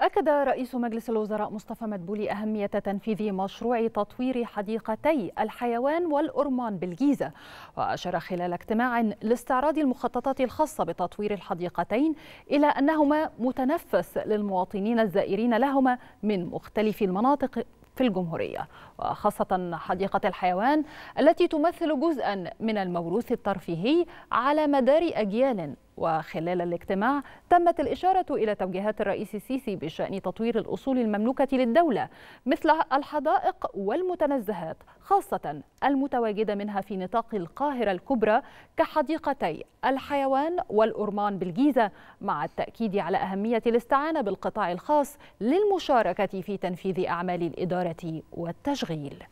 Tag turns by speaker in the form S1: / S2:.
S1: أكد رئيس مجلس الوزراء مصطفى مدبولي أهمية تنفيذ مشروع تطوير حديقتي الحيوان والأرمان بالجيزة وأشار خلال اجتماع لاستعراض المخططات الخاصة بتطوير الحديقتين إلى أنهما متنفس للمواطنين الزائرين لهما من مختلف المناطق في الجمهورية وخاصة حديقة الحيوان التي تمثل جزءا من الموروث الترفيهي على مدار أجيال وخلال الاجتماع تمت الإشارة إلى توجيهات الرئيس السيسي بشأن تطوير الأصول المملوكة للدولة مثل الحدائق والمتنزهات خاصة المتواجدة منها في نطاق القاهرة الكبرى كحديقتي الحيوان والأرمان بالجيزة مع التأكيد على أهمية الاستعانة بالقطاع الخاص للمشاركة في تنفيذ أعمال الإدارة والتشغيل